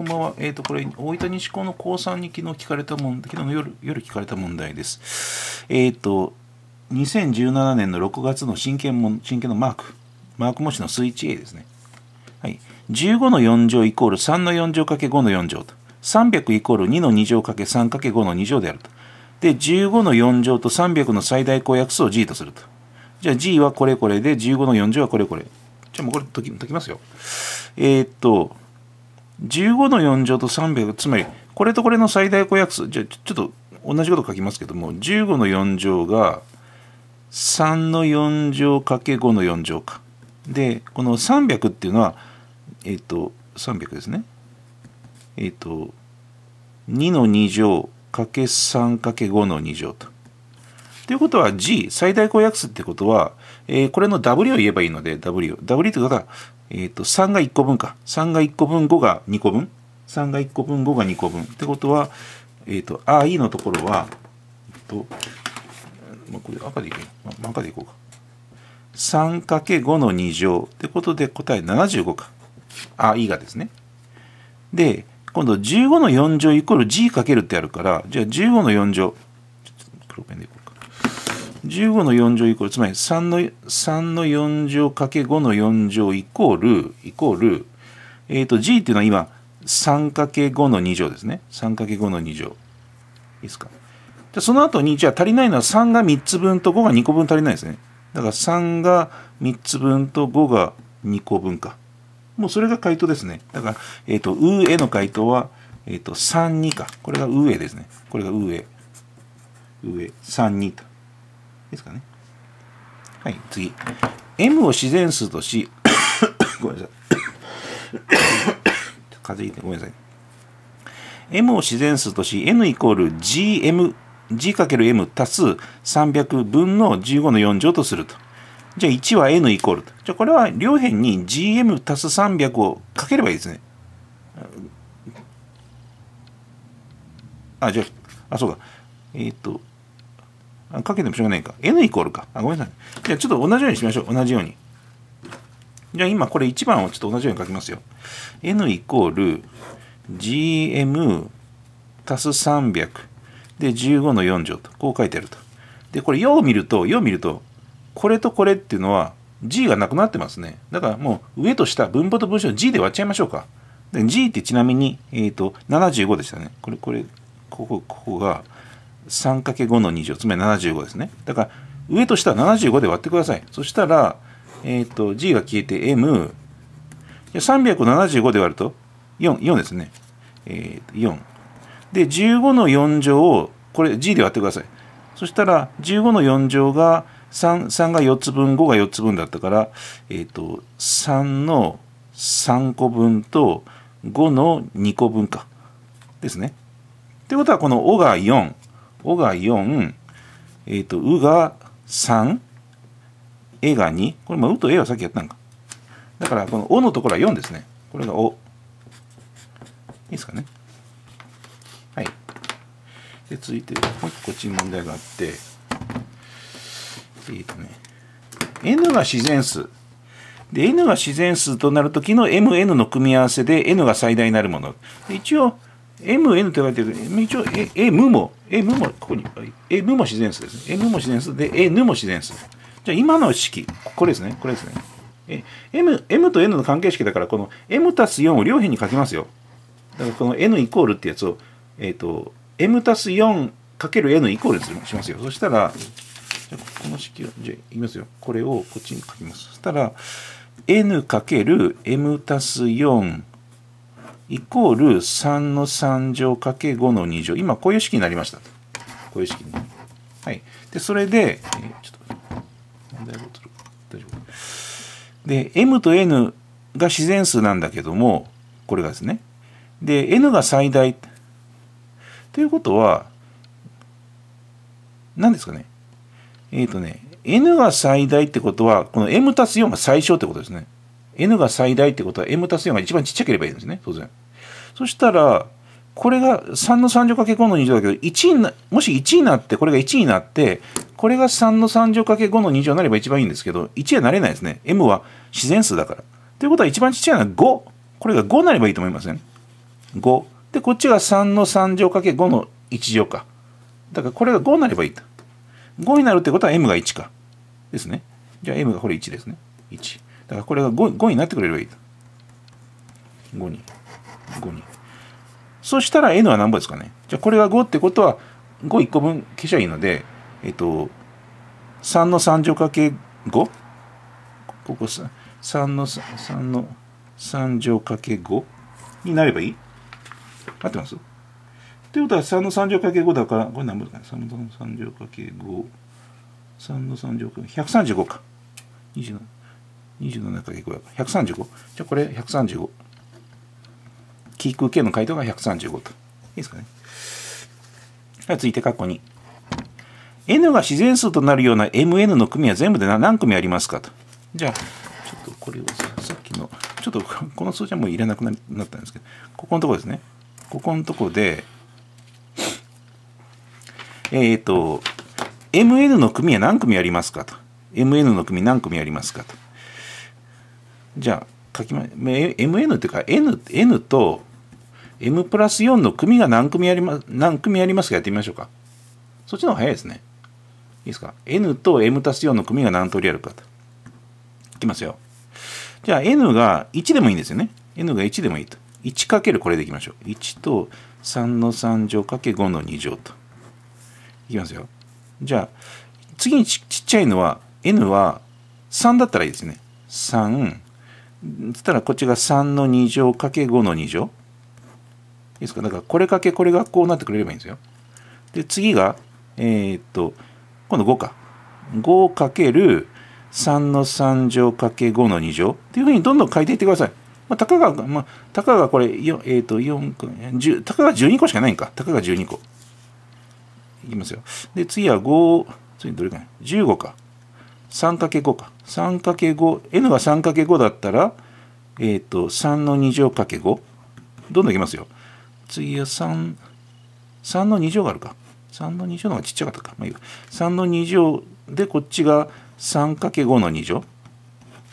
こんばんは。えっ、ー、と、これ、大分西高の高3に昨日聞かれたもん、昨日の夜、夜聞かれた問題です。えっ、ー、と、2017年の6月の真剣も、真剣のマーク。マーク模試のスイッチ A ですね。はい。15の4乗イコール3の4乗かけ5の4乗と。300イコール2の2乗かけ3かけ5の2乗であると。で、15の4乗と300の最大公約数を G とすると。じゃあ G はこれこれで、15の4乗はこれこれ。じゃあもうこれ解き解きますよ。えっ、ー、と、15の4乗と300、つまり、これとこれの最大公約数、じゃちょっと同じこと書きますけども、15の4乗が3の4乗かけ5の4乗か。で、この300っていうのは、えっ、ー、と、300ですね。えっ、ー、と、2の2乗かけ3かけ5の2乗と。ということは G、最大公約数ってことは、えー、これの W を言えばいいので W。W というとえっ、ー、と3が1個分か。3が1個分、5が2個分。3が1個分、5が2個分。ってことは、えっ、ー、と、i のところは、えっとまあ、これ赤でいこう、まあ、赤でいこうか。3×5 の2乗ってことで答え75か。i がですね。で、今度15の4乗イコール g かけるってあるから、じゃあ15の4乗。ちょっと黒ペンでいこう。15の4乗イコール、つまり3の ,3 の4乗かけ5の4乗イコール、イコール、えっ、ー、と G っていうのは今、3かけ5の2乗ですね。3かけ5の2乗。いいですか。でその後に、じゃあ足りないのは3が3つ分と5が2個分足りないですね。だから3が3つ分と5が2個分か。もうそれが回答ですね。だから、えっ、ー、と、上の回答は、えっ、ー、と、32か。これが上ですね。これが上。上、32と。ですかね。はい、次。M を自然数とし、ごめんなさい。風邪ひいてごめんなさい。M を自然数とし、N イコール GM、G×M 足す300分の15の4乗とすると。じゃあ1は N イコールと。じゃあこれは両辺に GM 足す300をかければいいですね。あ、じゃあ、あ、そうだ。えっ、ー、と、あかけてもしょうがないか。n イコールか。あ、ごめんなさい。じゃあちょっと同じようにしましょう。同じように。じゃあ今これ1番をちょっと同じように書きますよ。n イコール gm 足す300で15の4乗と。こう書いてあると。で、これよう見ると、よう見ると、これとこれっていうのは g がなくなってますね。だからもう上と下、分母と文章を g で割っちゃいましょうか。で g ってちなみに、えっ、ー、と75でしたね。これ、これ、ここ、ここが 3×5 の2乗、つまり75ですねだから上と下は75で割ってくださいそしたら、えーと、G が消えて M 375で割ると4 4ですね、えー、4で15の4乗をこれ G で割ってくださいそしたら15の4乗が 3, 3が4つ分5が4つ分だったから、えーと、3の3個分と5の2個分かですね。ということはこの「お」が4おが4、えーと、うが3、えが2。これ、まあ、うとえはさっきやったんか。だから、このおのところは4ですね。これがお。いいですかね。はい。で、続いて、もう一個注問題があって、えっ、ー、とね、n が自然数。で、n が自然数となるときの mn の組み合わせで n が最大になるもの。一応、MN と言われてる、一応 M も、M も、ここに、M も自然数ですね。M も自然数で、N も自然数。じゃあ今の式、これですね、これですね。え M, M と N の関係式だから、この M たす4を両辺に書きますよ。だからこの N イコールってやつを、えっ、ー、と、M たす4かける N イコールにしますよ。そしたら、じゃこの式を、じゃいきますよ。これをこっちに書きます。そしたら、N かける M たす4イコール3の3乗かけ5の2乗。今、こういう式になりました。こういう式に。はい。で、それで、えー、ちょっと、問題ボトル。大丈夫。で、m と n が自然数なんだけども、これがですね。で、n が最大。ということは、何ですかね。えっ、ー、とね、n が最大ってことは、この m たす4が最小ってことですね。n が最大ってことは m たす4が一番ちっちゃければいいんですね、当然。そしたらこれが3の3乗かけ5の2乗だけど1になもし1になってこれが1になってこれが3の3乗かけ5の2乗になれば一番いいんですけど1はなれないですね m は自然数だからということは一番ちっちゃいのは5これが5になればいいと思いません、5でこっちが3の3乗かけ5の1乗かだからこれが5になればいいと5になるってことは m が1かですねじゃあ m がこれ1ですね1だからこれが 5, 5になってくれればいいと5にこに。そしたら n は何倍ですかね。じゃあこれが5ってことは51個分消しゃいいので、えっと、3の3乗かけ 5? ここ 3, の 3, 3の3乗かけ5になればいい合ってますということは3の3乗かけ5だから、これ何ぼですかね。3の3乗かけ5。3の3乗かけ135か。27, 27かけ5だから。135。じゃあこれ135。キーク系の回答が135と。いいですかね。はい、続いて過去に。n が自然数となるような mn の組は全部で何組ありますかと。じゃあ、ちょっとこれをさっきの、ちょっとこの数字はもういらなくなったんですけど、ここのところですね。ここのところで、えっ、ー、と、mn の組は何組ありますかと。mn の組何組ありますかと。じゃあ、書きま、mn っていうか n, n と M プラス4の組が何組あります、何組ありますかやってみましょうか。そっちの方が早いですね。いいですか。N と M たす4の組が何通りあるかと。いきますよ。じゃあ N が1でもいいんですよね。N が1でもいいと。1かけるこれでいきましょう。1と3の3乗かけ5の2乗と。いきますよ。じゃあ、次にちっちゃいのは、N は3だったらいいですね。3。そしたらこっちが3の2乗かけ5の2乗。いですかだからこれかけこれがこうなってくれればいいんですよ。で次が、えー、っと今度5か。5かける3の3乗かけ5の2乗っていうふうにどんどん書いていってください。まあ、たかが、まあ、たかがこれ、えー、と4個10、たかが12個しかないんか。たかが12個。いきますよ。で、次は5、次どれかな ?15 か。3×5 か。3×5。n が 3×5 だったら、えっ、と、3の2乗 ×5。どんどんいきますよ。次は3、3の2乗があるか。3の2乗の方がちっちゃかったか。まあ、いいか3の2乗で、こっちが 3×5 の2乗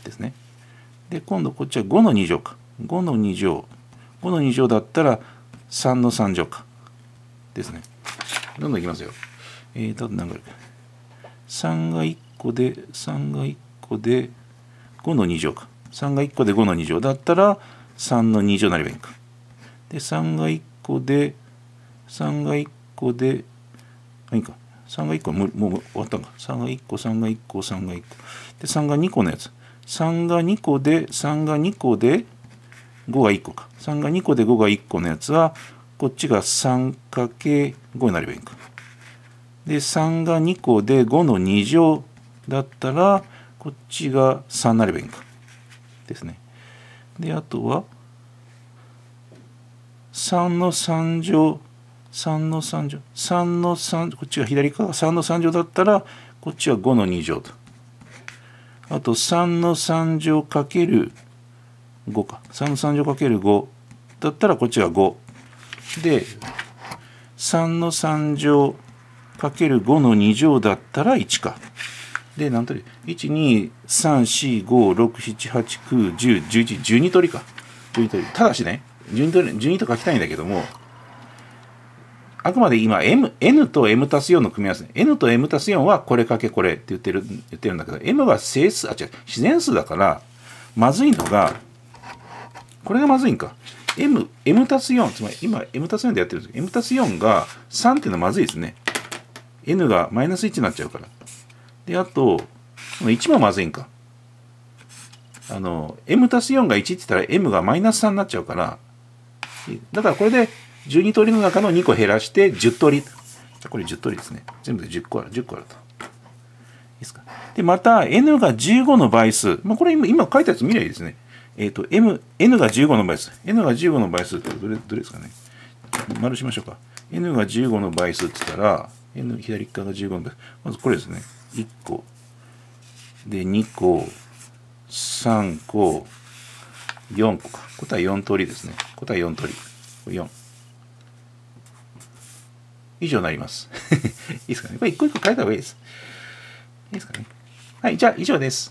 ですね。で、今度こっちは5の2乗か。5の2乗。5の2乗だったら3の3乗か。ですね。どんどんいきますよ。えーと、何回か。3が1個で、3が1個で、5の2乗か。3が1個で5の2乗だったら、3の2乗になればいいか。で3が1個で3が1個でいいか3が1個もうもう終わったんか3が1個3が1個3が1個で3が2個のやつ3が2個で3が2個で5が1個か3が2個で5が1個のやつはこっちが 3×5 になればいいかで3が2個で5の2乗だったらこっちが3になればいいかですねであとは3の3乗3の3乗3の3こっちが左か3の3乗だったらこっちは5の2乗とあと3の3乗かける5か3の3乗かける5だったらこっちが5で3の3乗かける5の2乗だったら1かで何通り123456789101112通りか12通りただしね順位と順位と書きたいんだけどもあくまで今、M、N と M たす4の組み合わせ。N と M たす4はこれかけこれって言ってる、言ってるんだけど、M は整数、あ、違う、自然数だから、まずいのが、これがまずいんか。M、M たす4、つまり今 M たす4でやってるんですけど、M たす4が3っていうのはまずいですね。N がマイナス1になっちゃうから。で、あと、1もまずいんか。あの、M たす4が1って言ったら M がマイナス3になっちゃうから、だからこれで12通りの中の2個減らして10通り。これ10通りですね。全部で10個ある、10個あると。いいですか。で、また n が15の倍数。まあ、これ今今書いたやつ見りゃいいですね。えっ、ー、と、m、n が15の倍数。n が15の倍数ってどれ、どれですかね。丸しましょうか。n が15の倍数って言ったら、n 左側が15の倍数。まずこれですね。1個。で、2個。3個。4個か。答え4通りですね。答え4通り。4。以上になります。いいですかね。これ一個一個変えた方がいいです。いいですかね。はい、じゃあ以上です。